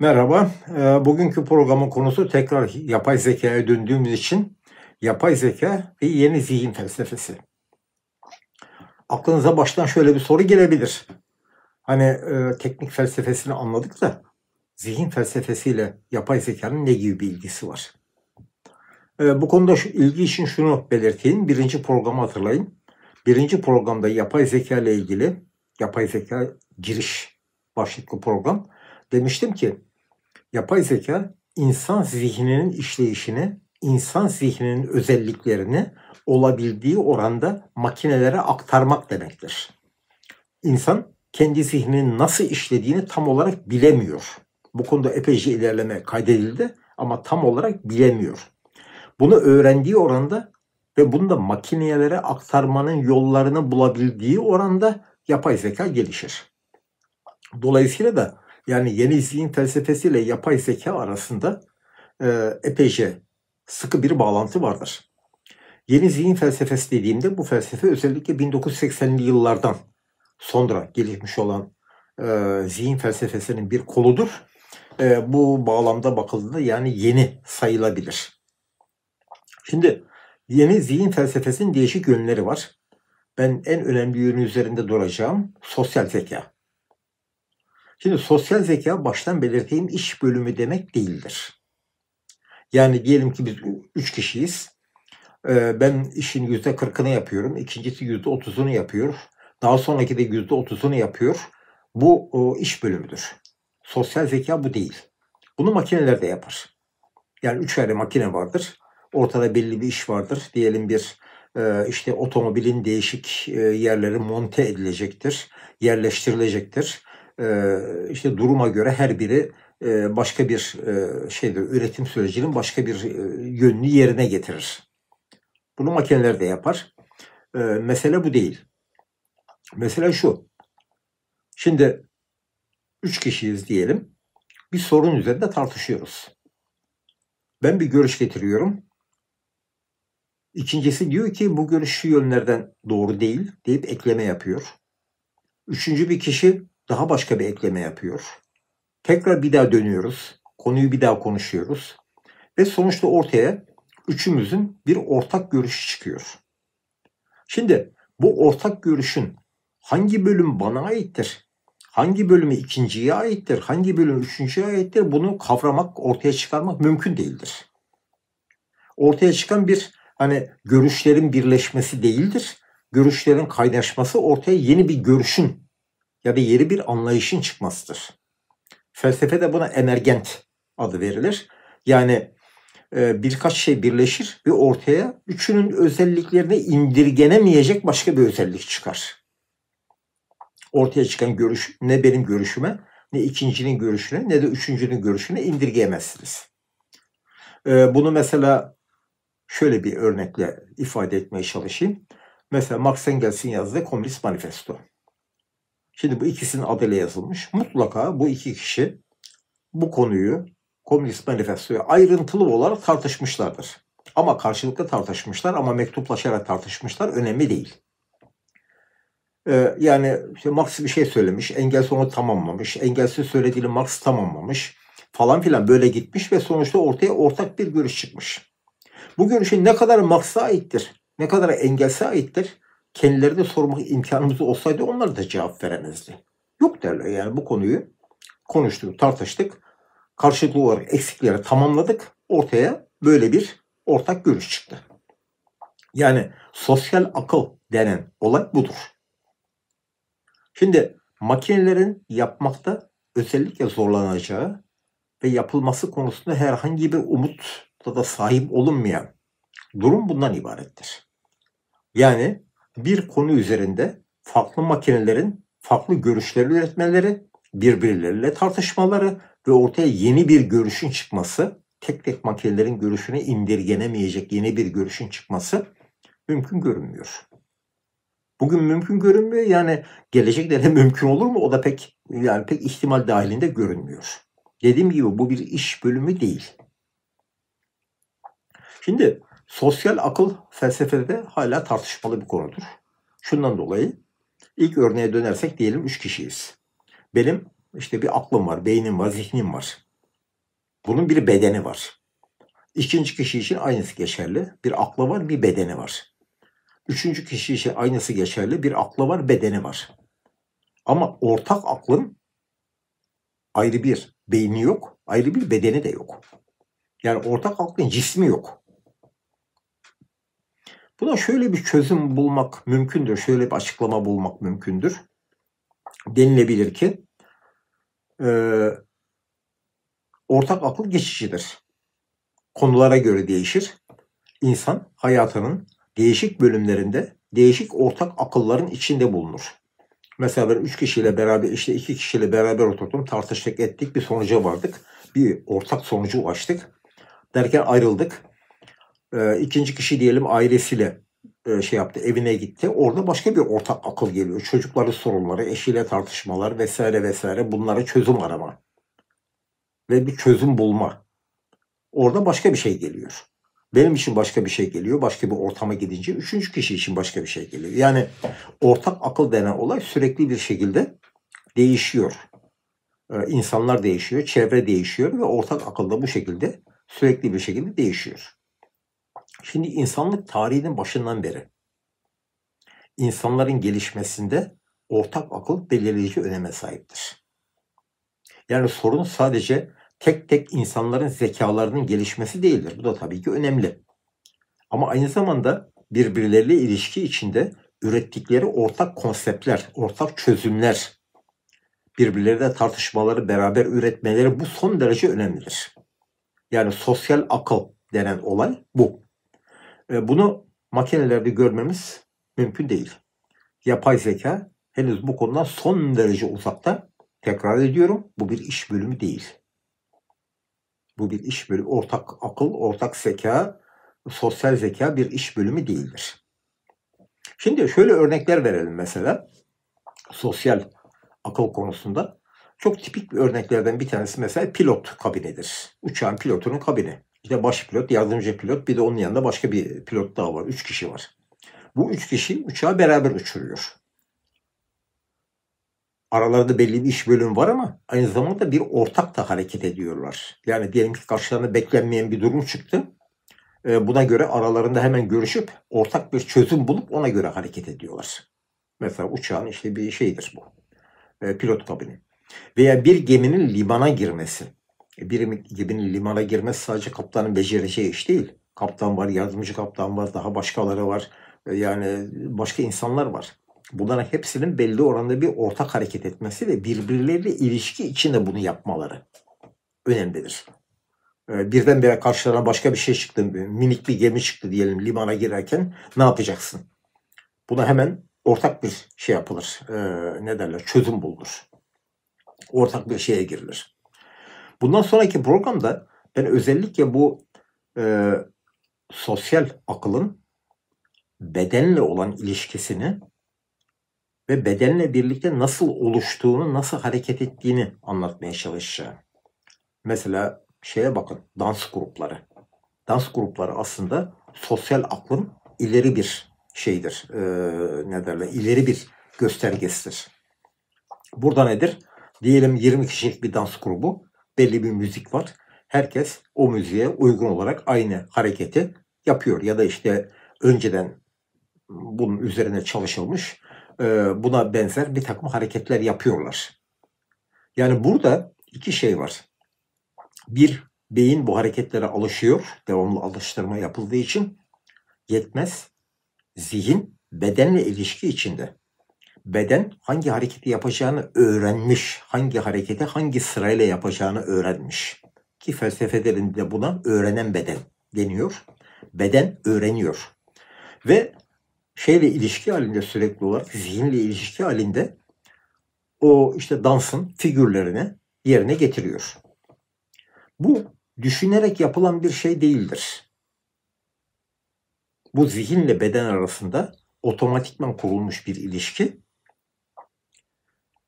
Merhaba. Ee, bugünkü programın konusu tekrar yapay zekaya döndüğümüz için yapay zeka ve yeni zihin felsefesi. Aklınıza baştan şöyle bir soru gelebilir. Hani e, teknik felsefesini anladık da zihin felsefesiyle yapay zekanın ne gibi bir ilgisi var? Ee, bu konuda şu, ilgi için şunu belirteyim. Birinci programı hatırlayın. Birinci programda yapay zeka ile ilgili yapay zeka giriş başlıklı program demiştim ki yapay zeka insan zihninin işleyişini, insan zihninin özelliklerini olabildiği oranda makinelere aktarmak demektir. İnsan kendi zihninin nasıl işlediğini tam olarak bilemiyor. Bu konuda epeyce ilerleme kaydedildi ama tam olarak bilemiyor. Bunu öğrendiği oranda ve bunu da makinelere aktarmanın yollarını bulabildiği oranda yapay zeka gelişir. Dolayısıyla da yani yeni zihin felsefesiyle yapay zeka arasında e, epeyce sıkı bir bağlantı vardır. Yeni zihin felsefesi dediğimde bu felsefe özellikle 1980'li yıllardan sonra gelişmiş olan e, zihin felsefesinin bir koludur. E, bu bağlamda bakıldığında yani yeni sayılabilir. Şimdi yeni zihin felsefesinin değişik yönleri var. Ben en önemli yönü üzerinde duracağım. Sosyal zeka. Şimdi sosyal zeka baştan belirteyim iş bölümü demek değildir. Yani diyelim ki biz üç kişiyiz. Ee, ben işin yüzde kırkını yapıyorum. ikincisi yüzde otuzunu yapıyor. Daha sonraki de yüzde otuzunu yapıyor. Bu iş bölümüdür. Sosyal zeka bu değil. Bunu makineler de yapar. Yani üç ayrı makine vardır. Ortada belli bir iş vardır. Diyelim bir e, işte otomobilin değişik e, yerleri monte edilecektir, yerleştirilecektir ee, işte duruma göre her biri e, başka bir e, şeydir, üretim sürecinin başka bir e, yönünü yerine getirir. Bunu makineler de yapar. Ee, mesele bu değil. Mesele şu. Şimdi üç kişiyiz diyelim. Bir sorun üzerinde tartışıyoruz. Ben bir görüş getiriyorum. İkincisi diyor ki bu görüş şu yönlerden doğru değil deyip ekleme yapıyor. Üçüncü bir kişi daha başka bir ekleme yapıyor. Tekrar bir daha dönüyoruz. Konuyu bir daha konuşuyoruz. Ve sonuçta ortaya üçümüzün bir ortak görüşü çıkıyor. Şimdi bu ortak görüşün hangi bölüm bana aittir? Hangi bölümü ikinciye aittir? Hangi bölüm üçüncüye aittir? Bunu kavramak, ortaya çıkarmak mümkün değildir. Ortaya çıkan bir hani görüşlerin birleşmesi değildir. Görüşlerin kaynaşması ortaya yeni bir görüşün ya da yeni bir anlayışın çıkmasıdır. Felsefede buna emergent adı verilir. Yani e, birkaç şey birleşir ve ortaya üçünün özelliklerini indirgenemeyecek başka bir özellik çıkar. Ortaya çıkan görüş ne benim görüşüme ne ikincinin görüşüne ne de üçüncünün görüşüne indirgeyemezsiniz. E, bunu mesela şöyle bir örnekle ifade etmeye çalışayım. Mesela Marx Engels'in yazdığı Komünist Manifesto. Şimdi bu ikisinin adıyla yazılmış. Mutlaka bu iki kişi bu konuyu Komünist Manifesto'ya ayrıntılı olarak tartışmışlardır. Ama karşılıklı tartışmışlar ama mektuplaşarak tartışmışlar önemli değil. Ee, yani işte Marx bir şey söylemiş, Engels onu tamamlamış, Engels'in söylediğini Marx tamamlamış falan filan böyle gitmiş ve sonuçta ortaya ortak bir görüş çıkmış. Bu görüşün ne kadar Marx'a aittir, ne kadar Engels'e aittir kendilerine sormak imkanımız olsaydı onlar da cevap veremezdi. Yok derler yani bu konuyu konuştuk, tartıştık. Karşılıklı olarak eksikleri tamamladık. Ortaya böyle bir ortak görüş çıktı. Yani sosyal akıl denen olay budur. Şimdi makinelerin yapmakta özellikle zorlanacağı ve yapılması konusunda herhangi bir umutta da sahip olunmayan durum bundan ibarettir. Yani bir konu üzerinde farklı makinelerin farklı görüşleri üretmeleri, birbirleriyle tartışmaları ve ortaya yeni bir görüşün çıkması, tek tek makinelerin görüşüne indirgenemeyecek yeni bir görüşün çıkması mümkün görünmüyor. Bugün mümkün görünmüyor yani gelecekte ne mümkün olur mu o da pek yani pek ihtimal dahilinde görünmüyor. Dediğim gibi bu bir iş bölümü değil. Şimdi Sosyal akıl felsefede de hala tartışmalı bir konudur. Şundan dolayı ilk örneğe dönersek diyelim 3 kişiyiz. Benim işte bir aklım var, beynim var, zihnim var. Bunun bir bedeni var. İkinci kişi için aynısı geçerli. Bir aklı var, bir bedeni var. Üçüncü kişi için aynısı geçerli. Bir aklı var, bedeni var. Ama ortak aklın ayrı bir beyni yok, ayrı bir bedeni de yok. Yani ortak aklın cismi yok. Buna şöyle bir çözüm bulmak mümkündür, şöyle bir açıklama bulmak mümkündür. Denilebilir ki e, ortak akıl geçicidir. Konulara göre değişir. İnsan hayatının değişik bölümlerinde değişik ortak akılların içinde bulunur. Mesela ben üç kişiyle beraber işte iki kişiyle beraber oturdum tartıştık ettik bir sonuca vardık. Bir ortak sonucu ulaştık. Derken ayrıldık e, ikinci kişi diyelim ailesiyle e, şey yaptı evine gitti. Orada başka bir ortak akıl geliyor. Çocukları sorunları, eşiyle tartışmalar vesaire vesaire bunlara çözüm arama ve bir çözüm bulma. Orada başka bir şey geliyor. Benim için başka bir şey geliyor. Başka bir ortama gidince üçüncü kişi için başka bir şey geliyor. Yani ortak akıl denen olay sürekli bir şekilde değişiyor. Ee, insanlar değişiyor, çevre değişiyor ve ortak akıl da bu şekilde sürekli bir şekilde değişiyor. Şimdi insanlık tarihinin başından beri insanların gelişmesinde ortak akıl belirleyici öneme sahiptir. Yani sorun sadece tek tek insanların zekalarının gelişmesi değildir. Bu da tabii ki önemli. Ama aynı zamanda birbirleriyle ilişki içinde ürettikleri ortak konseptler, ortak çözümler, birbirleriyle tartışmaları, beraber üretmeleri bu son derece önemlidir. Yani sosyal akıl denen olay bu. Ee, bunu makinelerde görmemiz mümkün değil. Yapay zeka henüz bu konudan son derece uzakta. Tekrar ediyorum bu bir iş bölümü değil. Bu bir iş bölümü. Ortak akıl, ortak zeka, sosyal zeka bir iş bölümü değildir. Şimdi şöyle örnekler verelim mesela. Sosyal akıl konusunda. Çok tipik bir örneklerden bir tanesi mesela pilot kabinedir. Uçağın pilotunun kabini. Bir de baş pilot, yardımcı pilot, bir de onun yanında başka bir pilot daha var. Üç kişi var. Bu üç kişi uçağı beraber uçuruyor. Aralarında belli bir iş bölüm var ama aynı zamanda bir ortak da hareket ediyorlar. Yani diyelim ki karşılarına beklenmeyen bir durum çıktı. Ee, buna göre aralarında hemen görüşüp ortak bir çözüm bulup ona göre hareket ediyorlar. Mesela uçağın işte bir şeydir bu. Ee, pilot kabini. Veya bir geminin limana girmesi e, bir geminin limana girmesi sadece kaptanın becereceği iş değil. Kaptan var, yardımcı kaptan var, daha başkaları var. E, yani başka insanlar var. Bunların hepsinin belli oranda bir ortak hareket etmesi ve birbirleriyle ilişki içinde bunu yapmaları önemlidir. E, birdenbire karşılarına başka bir şey çıktı, minik bir gemi çıktı diyelim limana girerken ne yapacaksın? Buna hemen ortak bir şey yapılır. Ne derler? Çözüm bulunur. Ortak bir şeye girilir. Bundan sonraki programda ben özellikle bu e, sosyal akılın bedenle olan ilişkisini ve bedenle birlikte nasıl oluştuğunu, nasıl hareket ettiğini anlatmaya çalışacağım. Mesela şeye bakın, dans grupları. Dans grupları aslında sosyal aklın ileri bir şeydir, e, ne derler, İleri bir göstergesidir. Burada nedir? Diyelim 20 kişilik bir dans grubu belli bir müzik var. Herkes o müziğe uygun olarak aynı hareketi yapıyor. Ya da işte önceden bunun üzerine çalışılmış e, buna benzer bir takım hareketler yapıyorlar. Yani burada iki şey var. Bir, beyin bu hareketlere alışıyor. Devamlı alıştırma yapıldığı için yetmez. Zihin bedenle ilişki içinde beden hangi hareketi yapacağını öğrenmiş. Hangi harekete hangi sırayla yapacağını öğrenmiş. Ki felsefelerinde buna öğrenen beden deniyor. Beden öğreniyor. Ve şeyle ilişki halinde sürekli olarak zihinle ilişki halinde o işte dansın figürlerini yerine getiriyor. Bu düşünerek yapılan bir şey değildir. Bu zihinle beden arasında otomatikman kurulmuş bir ilişki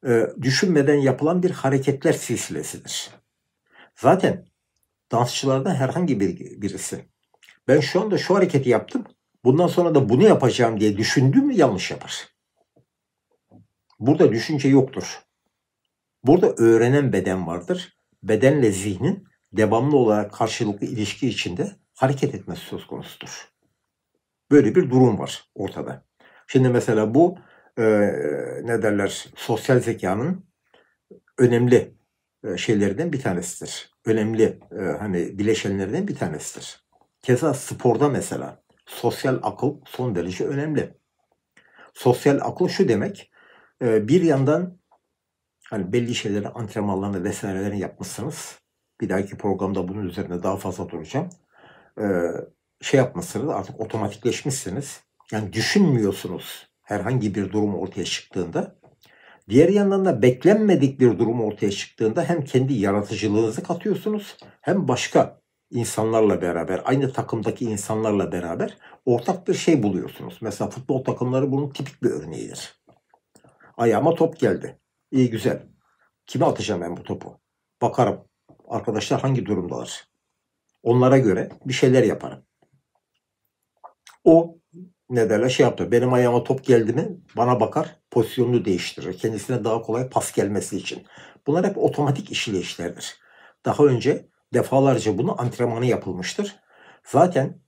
e, düşünmeden yapılan bir hareketler silsilesidir. Zaten dansçılardan herhangi bir, birisi ben şu anda şu hareketi yaptım bundan sonra da bunu yapacağım diye düşündü yanlış yapar. Burada düşünce yoktur. Burada öğrenen beden vardır. Bedenle zihnin devamlı olarak karşılıklı ilişki içinde hareket etmesi söz konusudur. Böyle bir durum var ortada. Şimdi mesela bu e, ne derler sosyal zekanın önemli e, şeylerinden bir tanesidir. Önemli e, hani bileşenlerinden bir tanesidir. Keza sporda mesela sosyal akıl son derece önemli. Sosyal akıl şu demek e, bir yandan hani belli şeyleri antrenmanlarını vesairelerini yapmışsınız. Bir dahaki programda bunun üzerine daha fazla duracağım. Ee, şey yapmışsınız artık otomatikleşmişsiniz. Yani düşünmüyorsunuz herhangi bir durum ortaya çıktığında diğer yandan da beklenmedik bir durum ortaya çıktığında hem kendi yaratıcılığınızı katıyorsunuz hem başka insanlarla beraber, aynı takımdaki insanlarla beraber ortak bir şey buluyorsunuz. Mesela futbol takımları bunun tipik bir örneğidir. Ayağıma top geldi. İyi güzel. Kime atacağım ben bu topu? Bakarım. Arkadaşlar hangi durumdalar? Onlara göre bir şeyler yaparım. O ne derler şey yaptı. Benim ayağıma top geldi mi bana bakar pozisyonunu değiştirir. Kendisine daha kolay pas gelmesi için. Bunlar hep otomatik işleyişlerdir. Daha önce defalarca bunu antrenmanı yapılmıştır. Zaten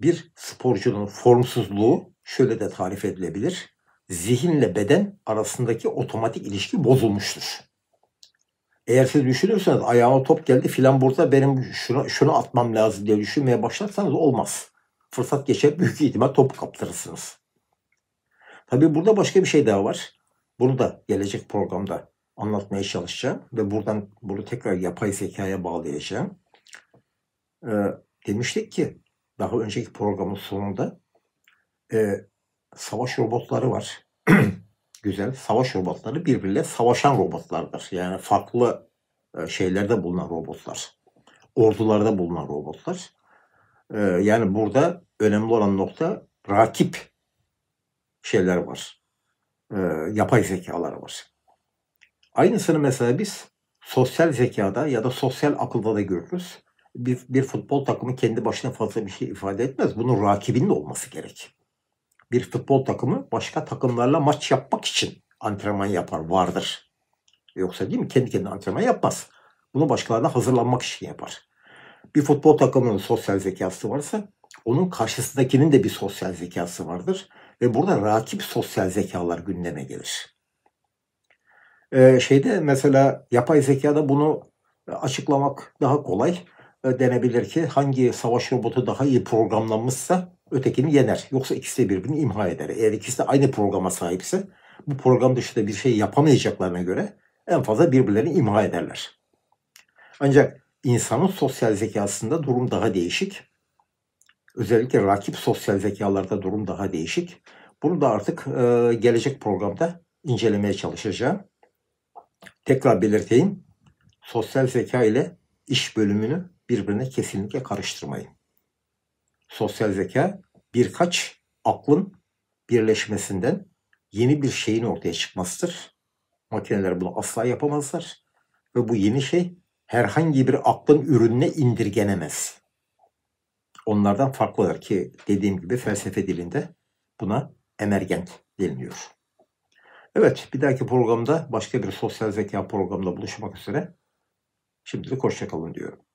bir sporcunun formsuzluğu şöyle de tarif edilebilir. Zihinle beden arasındaki otomatik ilişki bozulmuştur. Eğer siz düşünürseniz ayağıma top geldi filan burada benim şunu, şunu atmam lazım diye düşünmeye başlarsanız olmaz fırsat geçer büyük ihtimal topu kaptırırsınız. Tabii burada başka bir şey daha var. Bunu da gelecek programda anlatmaya çalışacağım ve buradan bunu tekrar yapay zekaya bağlayacağım. Ee, demiştik ki daha önceki programın sonunda e, savaş robotları var. Güzel. Savaş robotları birbiriyle savaşan robotlardır. Yani farklı e, şeylerde bulunan robotlar. Ordularda bulunan robotlar. Ee, yani burada önemli olan nokta rakip şeyler var. Ee, yapay zekalar var. Aynısını mesela biz sosyal zekada ya da sosyal akılda da görürüz. Bir, bir futbol takımı kendi başına fazla bir şey ifade etmez. Bunun rakibinin olması gerek. Bir futbol takımı başka takımlarla maç yapmak için antrenman yapar, vardır. Yoksa değil mi? Kendi kendine antrenman yapmaz. Bunu başkalarına hazırlanmak için yapar. Bir futbol takımının sosyal zekası varsa onun karşısındakinin de bir sosyal zekası vardır. Ve burada rakip sosyal zekalar gündeme gelir. Ee, şeyde mesela yapay zekada bunu açıklamak daha kolay e, denebilir ki hangi savaş robotu daha iyi programlanmışsa ötekini yener. Yoksa ikisi de birbirini imha eder. Eğer ikisi de aynı programa sahipse bu program dışında bir şey yapamayacaklarına göre en fazla birbirlerini imha ederler. Ancak insanın sosyal zekasında durum daha değişik. Özellikle rakip sosyal zekalarda durum daha değişik. Bunu da artık e, gelecek programda incelemeye çalışacağım. Tekrar belirteyim. Sosyal zeka ile iş bölümünü birbirine kesinlikle karıştırmayın. Sosyal zeka birkaç aklın birleşmesinden yeni bir şeyin ortaya çıkmasıdır. Makineler bunu asla yapamazlar ve bu yeni şey herhangi bir aklın ürününe indirgenemez. Onlardan farklılar ki dediğim gibi felsefe dilinde buna emergent deniliyor. Evet bir dahaki programda başka bir sosyal zeka programında buluşmak üzere. Şimdilik hoşçakalın diyorum.